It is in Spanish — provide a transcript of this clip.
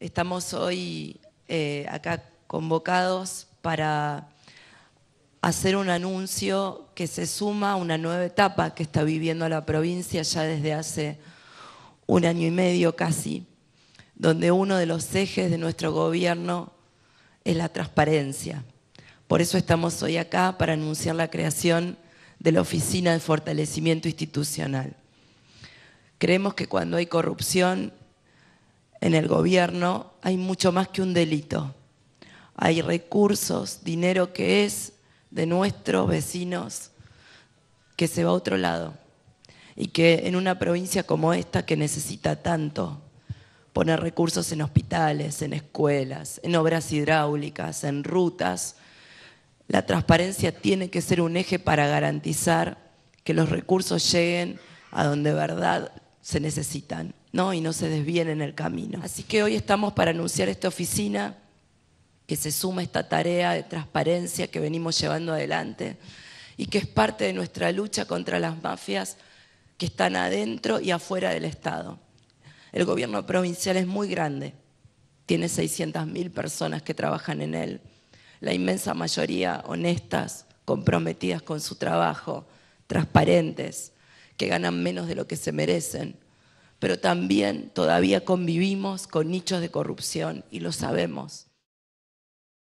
Estamos hoy eh, acá convocados para hacer un anuncio que se suma a una nueva etapa que está viviendo la provincia ya desde hace un año y medio casi, donde uno de los ejes de nuestro gobierno es la transparencia. Por eso estamos hoy acá para anunciar la creación de la Oficina de Fortalecimiento Institucional. Creemos que cuando hay corrupción en el gobierno hay mucho más que un delito. Hay recursos, dinero que es de nuestros vecinos que se va a otro lado y que en una provincia como esta que necesita tanto poner recursos en hospitales, en escuelas, en obras hidráulicas, en rutas, la transparencia tiene que ser un eje para garantizar que los recursos lleguen a donde verdad se necesitan. ¿no? y no se desvíen en el camino. Así que hoy estamos para anunciar esta oficina que se suma a esta tarea de transparencia que venimos llevando adelante y que es parte de nuestra lucha contra las mafias que están adentro y afuera del Estado. El gobierno provincial es muy grande, tiene 600.000 personas que trabajan en él, la inmensa mayoría honestas, comprometidas con su trabajo, transparentes, que ganan menos de lo que se merecen, pero también todavía convivimos con nichos de corrupción y lo sabemos.